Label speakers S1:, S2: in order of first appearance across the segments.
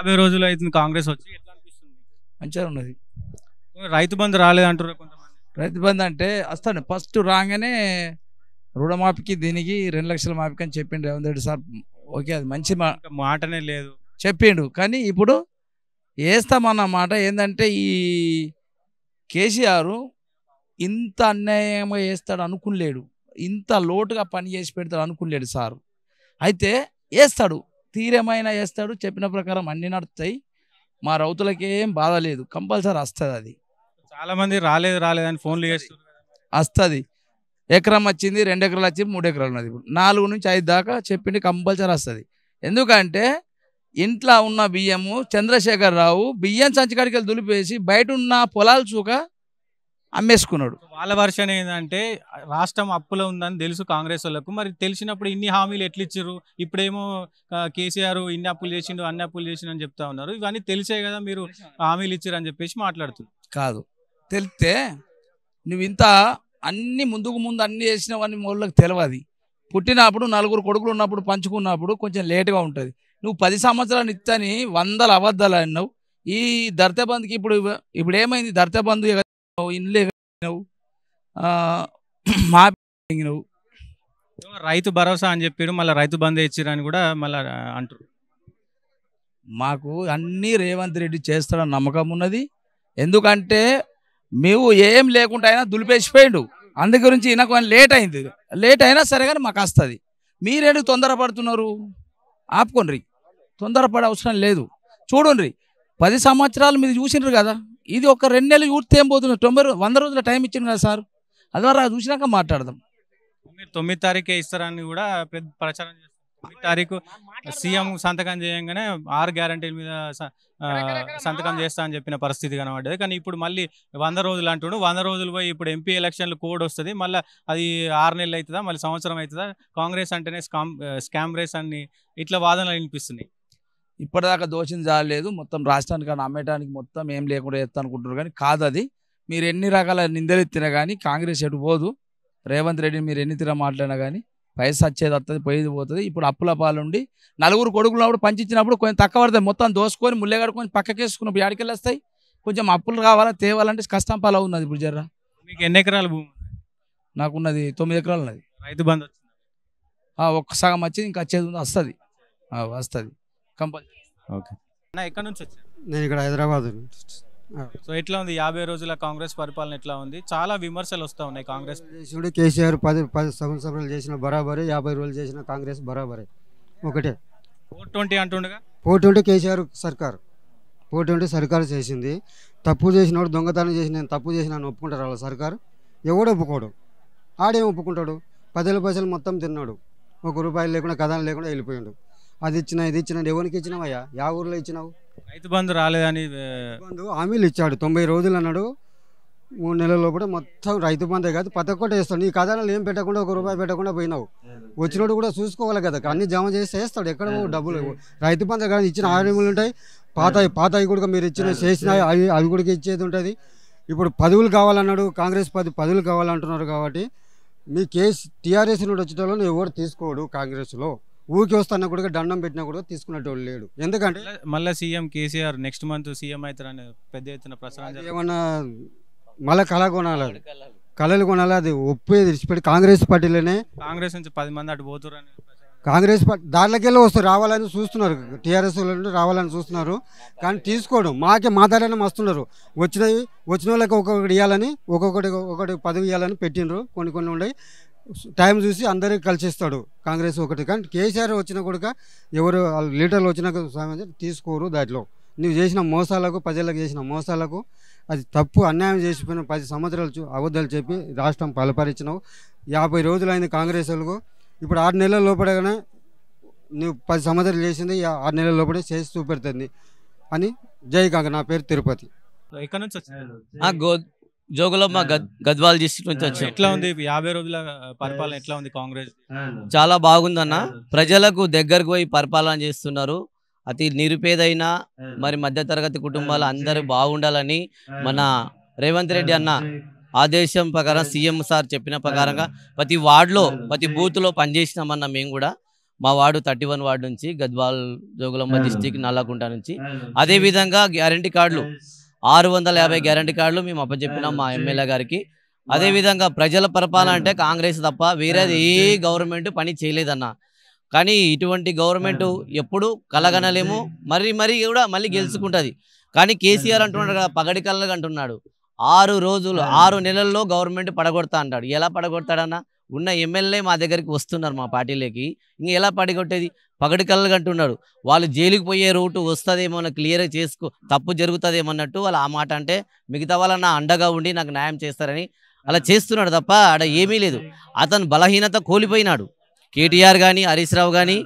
S1: యాభై రోజులు
S2: అవుతుంది కాంగ్రెస్ వచ్చి మంచిగా ఉన్నది
S1: రైతు బంధు రాలేదంటారు
S2: రైతు బంధు అంటే వస్తాను ఫస్ట్ రాగానే రుణమాఫీకి దీనికి రెండు లక్షల మాఫీకి అని చెప్పిండు రేవంత్ రెడ్డి సార్ ఓకే అది మంచి మాటనే లేదు చెప్పిండు కానీ ఇప్పుడు వేస్తామన్న మాట ఏంటంటే ఈ కేసీఆర్ ఇంత అన్యాయంగా వేస్తాడు అనుకునిలేడు ఇంత లోటుగా పని చేసి పెడతాడు అనుకునిలేడు సారు అయితే వేస్తాడు తీరేమైనా చేస్తాడు చెప్పిన ప్రకారం అన్ని నడుస్తాయి మా రౌతులకి ఏం బాధ లేదు కంపల్సరీ వస్తుంది అది చాలామంది రాలేదు రాలేదని ఫోన్లు చేస్తారు వస్తుంది ఎకరం వచ్చింది రెండు ఎకరాలు వచ్చింది మూడు ఎకరాలు ఉన్నది ఇప్పుడు నాలుగు నుంచి ఐదు దాకా చెప్పింది కంపల్సరీ వస్తుంది ఎందుకంటే ఇంట్లో ఉన్న బియ్యము చంద్రశేఖర్ రావు బియ్యం సంచికాడికి వెళ్ళి దులిపేసి బయట ఉన్న పొలాలు చూక అమ్మేసుకున్నాడు
S1: వాళ్ళ వర్షన్ ఏంటంటే రాష్ట్రం అప్పులో ఉందని తెలుసు కాంగ్రెస్ వాళ్ళకు మరి తెలిసినప్పుడు ఇన్ని హామీలు ఎట్లు ఇచ్చారు ఇప్పుడేమో కేసీఆర్ ఇన్ని అప్పులు చేసిండు అన్ని అప్పులు చేసిండు అని చెప్తా ఉన్నారు ఇవన్నీ తెలిసే కదా మీరు హామీలు ఇచ్చారు అని చెప్పేసి మాట్లాడుతున్నారు
S2: కాదు తెలిస్తే నువ్వు ఇంత అన్ని ముందుకు ముందు అన్ని చేసినవన్నీ మొదలకు తెలియదు పుట్టినప్పుడు నలుగురు కొడుకులు ఉన్నప్పుడు పంచుకున్నప్పుడు కొంచెం లేటుగా ఉంటుంది నువ్వు పది సంవత్సరాలు ఇత్తని వందల అబద్ధాలు అన్నావు ఈ దర్తబంద్కి ఇప్పుడు ఇప్పుడు ఏమైంది దర్తబంధు ఇండ్లే uh, రైతు భరోసా
S1: అని చెప్పారు మళ్ళీ రైతు బంద్ ఇచ్చిరని కూడా
S2: మళ్ళీ అంటారు మాకు అన్నీ రేవంత్ రెడ్డి చేస్తాడని నమ్మకం ఉన్నది ఎందుకంటే మేము ఏం లేకుండా అయినా దులిపేసిపోయిండు అందు గురించి ఈయనకు లేట్ అయింది లేట్ అయినా సరే కానీ మాకు వస్తుంది మీరేడు తొందరపడుతున్నారు ఆపుకోండి తొందరపడే అవసరం లేదు చూడండి పది సంవత్సరాలు మీరు చూసినారు కదా ఇది ఒక రెండు నెలలు యూత్ ఏం పోతుంది తొంభై వంద రోజుల టైం ఇచ్చింది కదా సార్ అది చూసినాక మాట్లాడదాం
S1: తొమ్మిది తారీఖే ఇస్తారని కూడా పెద్ద ప్రచారం తొమ్మిది తారీఖు సీఎం సంతకం చేయంగానే ఆరు గ్యారంటీల మీద సంతకం చేస్తా అని చెప్పిన పరిస్థితి కనబడ్డది కానీ ఇప్పుడు మళ్ళీ వంద రోజులు అంటుడు వంద రోజులు పోయి ఇప్పుడు ఎంపీ ఎలక్షన్లు కోడ్ వస్తుంది మళ్ళీ అది ఆరు నెలలు అవుతుందా మళ్ళీ సంవత్సరం అవుతుందా కాంగ్రెస్ అంటేనే స్కామ్ స్కామ్ రేస్ అని ఇట్లా వాదనలు వినిపిస్తున్నాయి
S2: ఇప్పటిదాకా దోషం జాలేదు మొత్తం రాష్ట్రానికి కానీ అమ్మేయడానికి మొత్తం ఏం లేకుండా చేస్తా అనుకుంటున్నారు కానీ కాదు అది మీరు ఎన్ని రకాల నిందలు ఎత్తినా కానీ కాంగ్రెస్ ఎటు పోదు రేవంత్ రెడ్డిని మీరు ఎన్ని తిరా మాట్లాడినా కానీ పైసా వచ్చేది వస్తుంది పోయేది పోతుంది ఇప్పుడు అప్పుల పాలుండి నలుగురు కొడుకున్నప్పుడు పంచిచ్చినప్పుడు కొంచెం తక్కువ పడతాయి మొత్తం దోసుకొని ముల్లె కడుకొని పక్కకేసుకున్నప్పుడు ఆడికెళ్ళి వస్తాయి కొంచెం అప్పులు కావాలా తేవాలంటే కష్టం పాలు అవుతుంది ఇప్పుడు జర్రా మీకు ఎన్ని ఎకరాల భూమి నాకున్నది తొమ్మిది ఎకరాలు ఉన్నది రైతు బంధు వచ్చింది ఒక్క సగం వచ్చి ఇంకా వచ్చేది ఉంది వస్తుంది వస్తుంది కంపల్సరీ
S3: ఓకే ఎక్కడి నుంచి నేను ఇక్కడ హైదరాబాద్
S1: సో ఎట్లా ఉంది యాభై రోజుల కాంగ్రెస్ పరిపాలన ఎట్లా ఉంది చాలా విమర్శలు వస్తూ ఉన్నాయి కాంగ్రెస్
S3: కేసీఆర్ పది పది సంవత్సరాలు చేసిన బరాబరే యాభై రోజులు చేసిన కాంగ్రెస్ బరాబరే ఒకటే
S1: ఫోర్ ట్వంటీ అంటుండగా
S3: ఫోర్ ట్వంటీ కేసీఆర్ సర్కార్ ఫోర్ ట్వంటీ సర్కార్ చేసింది తప్పు వాడు దొంగతనం చేసి నేను తప్పు అని ఒప్పుకుంటారు వాళ్ళ సర్కారు ఎవడో ఒప్పుకోడు ఆడేం ఒప్పుకుంటాడు పదేళ్ళ పైసలు మొత్తం తిన్నాడు ఒక రూపాయలు లేకుండా కథలు లేకుండా వెళ్ళిపోయాడు అది ఇచ్చిన ఇది ఇచ్చిన ఎవరికి ఇచ్చినావయ్యా యా ఊర్లో ఇచ్చినావు రైతు బంధు రాలేదని బంధు హామీలు ఇచ్చాడు తొంభై రోజులు అన్నాడు మూడు నెలల లోపల మొత్తం రైతు బంధే కాదు పత వేస్తాడు నీ కథనాలు ఏం పెట్టకుండా ఒక రూపాయి పెట్టకుండా పోయినావు వచ్చినోడు కూడా చూసుకోవాలి కదా అన్ని జమ చేసి వేస్తాడు ఎక్కడ డబ్బులు రైతు బంధ కాదు ఇచ్చిన హామీలు ఉంటాయి పాత పాతాయి కూడా మీరు ఇచ్చిన చేసిన అవి అవి కూడా ఇచ్చేది ఉంటుంది ఇప్పుడు పదవులు కావాలన్నాడు కాంగ్రెస్ పది పదవులు కావాలంటున్నారు కాబట్టి మీ కేసు టీఆర్ఎస్ నుండి వచ్చేటోళ్ళని ఎవరు తీసుకోడు కాంగ్రెస్లో ఊరికి వస్తున్న కూడా దండం పెట్టినా కూడా తీసుకునేటోళ్ళు లేడు ఎందుకంటే
S1: మళ్ళీ CM KCR next month CM అవుతారని పెద్ద ఎత్తున ప్రసారం ఏమన్నా
S3: మళ్ళీ కళ కొనాలి కళలు కొనాలి అది ఒప్పి తెచ్చిపెట్టి కాంగ్రెస్ పార్టీలోనే
S1: కాంగ్రెస్ నుంచి పది మంది అటు పోతున్నారు
S3: కాంగ్రెస్ పార్టీ దాంట్లోకెళ్ళి వెళ్ళి వస్తారు రావాలని చూస్తున్నారు టీఆర్ఎస్ రావాలని చూస్తున్నారు కానీ తీసుకోవడం మాకే మా దారిలోనే వస్తున్నారు వచ్చినవి వచ్చిన వాళ్ళకి ఒక్కొక్కటి ఇవ్వాలని ఒక్కొక్కటి ఒకటి పదవి ఇవ్వాలని పెట్టినరు కొన్ని కొన్ని ఉన్నాయి టైం చూసి అందరికి కలిసిస్తాడు కాంగ్రెస్ ఒకటి కానీ కేసీఆర్ వచ్చిన కొడుక ఎవరు లీటర్లు వచ్చిన తీసుకోరు దాంట్లో నువ్వు చేసిన మోసాలకు ప్రజలకు చేసిన మోసాలకు అది తప్పు అన్యాయం చేసిపోయిన పది సంవత్సరాలు అబద్ధాలు చెప్పి రాష్ట్రం పలపరిచినావు యాభై రోజులైంది కాంగ్రెస్ వాళ్ళకు ఇప్పుడు ఆరు నెలల లోపడగానే నువ్వు పది సంవత్సరాలు చేసింది ఆరు నెలల లోపడే చేసి చూపెడుతుంది అని జై కాక నా పేరు తిరుపతి ఇక్కడ నుంచి వచ్చి జోగులమ్మ గద్వాల్ డిస్ట్రిక్ట్ నుంచి వచ్చాం ఎట్లా ఉంది
S1: యాభై రోజుల పరిపాలన ఎట్లా ఉంది కాంగ్రెస్
S3: చాలా బాగుందన్న
S4: ప్రజలకు దగ్గరకు పోయి పరిపాలన చేస్తున్నారు అతి నిరుపేదైన మరి మధ్యతరగతి కుటుంబాలు అందరూ బాగుండాలని మన రేవంత్ రెడ్డి అన్న ఆదేశం ప్రకారం సీఎం సార్ చెప్పిన ప్రకారంగా ప్రతి వార్డులో ప్రతి బూత్లో పనిచేసినామన్న మేము కూడా మా వార్డు థర్టీ వన్ వార్డు నుంచి గద్వాల్ జోగులమ్మ డిస్టిక్ నల్లకుంట నుంచి అదేవిధంగా గ్యారంటీ కార్డులు ఆరు వందల యాభై గ్యారంటీ కార్డులు మేము అప్పచెప్పినాం మా ఎమ్మెల్యే గారికి అదేవిధంగా ప్రజల పరిపాలన అంటే కాంగ్రెస్ తప్ప వేరేది ఏ గవర్నమెంట్ పని చేయలేదన్న కానీ ఇటువంటి గవర్నమెంట్ ఎప్పుడు కలగనలేము మరి మరి కూడా మళ్ళీ గెలుచుకుంటుంది కానీ కేసీఆర్ అంటున్నాడు కదా పగడి కళ్ళగా అంటున్నాడు ఆరు రోజులు ఆరు నెలల్లో గవర్నమెంట్ పడగొడతా అంటాడు ఎలా పడగొడతాడన్నా ఉన్న ఎమ్మెల్యే మా దగ్గరికి వస్తున్నారు మా పార్టీలోకి ఇంక ఎలా పడిగొట్టేది పగడి కళ్ళు అంటున్నాడు వాళ్ళు జైలుకి పోయే రూటు వస్తుందేమో క్లియర్ చేసుకో తప్పు జరుగుతుందేమో వాళ్ళు ఆ మాట అంటే మిగతా వాళ్ళ నా అండగా ఉండి నాకు న్యాయం చేస్తారని అలా చేస్తున్నాడు తప్ప ఆడ ఏమీ లేదు అతను బలహీనత కోల్పోయినాడు కేటీఆర్ కానీ హరీష్ రావు కానీ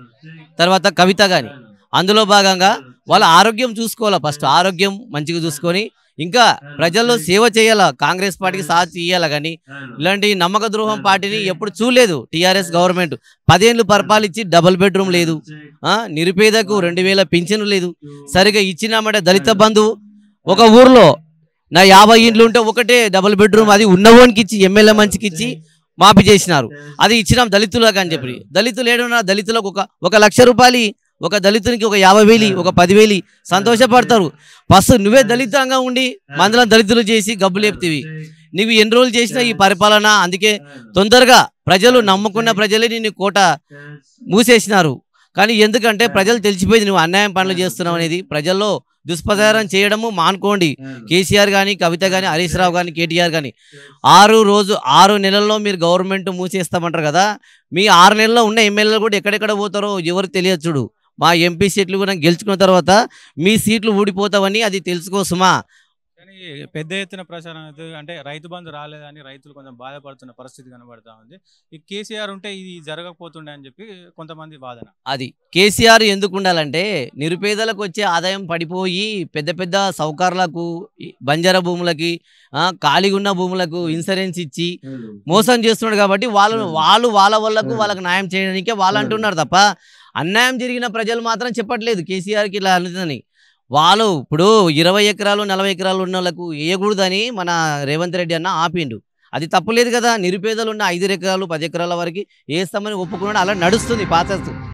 S4: తర్వాత కవిత కానీ అందులో భాగంగా వాళ్ళ ఆరోగ్యం చూసుకోవాలా ఫస్ట్ ఆరోగ్యం మంచిగా చూసుకొని ఇంకా ప్రజల్లో సేవ చేయాలా కాంగ్రెస్ పార్టీకి సాధ చేయాలా కానీ ఇలాంటి నమ్మక ద్రోహం పార్టీని ఎప్పుడు చూడలేదు టీఆర్ఎస్ గవర్నమెంట్ పదేళ్ళు పరిపాలించి డబుల్ బెడ్రూమ్ లేదు నిరుపేదకు రెండు వేల పింఛను లేదు సరిగా ఇచ్చినామంటే దళిత బంధువు ఒక ఊర్లో నా యాభై ఇండ్లు ఉంటే ఒకటే డబుల్ బెడ్రూమ్ అది ఉన్నవానికి ఇచ్చి ఎమ్మెల్యే మంచికి ఇచ్చి మాఫీ చేసినారు అది ఇచ్చినాం దళితులకు అని చెప్పి దళితులు ఏడున్నా దళితులకు ఒక ఒక లక్ష రూపాయలు ఒక దళితునికి ఒక యాభై వేలు ఒక పదివేలు సంతోషపడతారు ఫస్ట్ నువ్వే దళితంగా ఉండి మందులను దళితులు చేసి గబ్బు లేపుతీవి నీవు ఎన్ని రోజులు చేసిన ఈ పరిపాలన అందుకే తొందరగా ప్రజలు నమ్ముకున్న ప్రజలే నిన్ను కోట మూసేసినారు కానీ ఎందుకంటే ప్రజలు తెలిసిపోయింది నువ్వు అన్యాయం పనులు చేస్తున్నావు అనేది ప్రజల్లో దుష్ప్రచారం చేయడము మానుకోండి కేసీఆర్ కానీ కవిత కానీ హరీష్ రావు కానీ కేటీఆర్ కానీ ఆరు రోజు ఆరు నెలల్లో మీరు గవర్నమెంట్ మూసేస్తామంటారు కదా మీ ఆరు నెలల్లో ఉన్న ఎమ్మెల్యేలు కూడా ఎక్కడెక్కడ పోతారో ఎవరు తెలియచ్చుడు మా ఎంపీ సీట్లు కూడా గెలుచుకున్న తర్వాత మీ సీట్లు ఊడిపోతావని అది తెలుసుకోసమా
S1: కానీ పెద్ద ఎత్తున ప్రచారం అంటే రైతు బంధు రాలేదని రైతులు కొంచెం బాధపడుతున్న పరిస్థితి కనబడతా ఉంది ఈ కేసీఆర్ ఉంటే ఇది జరగకపోతుండే అని చెప్పి కొంతమంది వాదన
S4: అది కేసీఆర్ ఎందుకు ఉండాలంటే నిరుపేదలకు వచ్చే ఆదాయం పడిపోయి పెద్ద పెద్ద సౌకర్లకు బంజారా భూములకి ఖాళీగా ఉన్న భూములకు ఇన్సూరెన్స్ ఇచ్చి hmm. మోసం చేస్తున్నాడు కాబట్టి వాళ్ళు hmm. వాళ్ళు వాళ్ళ వాళ్ళకు hmm. వాళ్ళకు న్యాయం చేయడానికే వాళ్ళు అంటున్నారు తప్ప అన్యాయం జరిగిన ప్రజలు మాత్రం చెప్పట్లేదు కేసీఆర్కి ఇలా అని వాళ్ళు ఇప్పుడు ఇరవై ఎకరాలు నలభై ఎకరాలు ఉన్న వాళ్ళకు వేయకూడదని మన రేవంత్ రెడ్డి అన్న ఆపిండు అది తప్పులేదు కదా నిరుపేదలు ఉన్న ఐదు ఎకరాలు పది ఎకరాల వరకు వేస్తామని ఒప్పుకున్నాడు అలా నడుస్తుంది పాత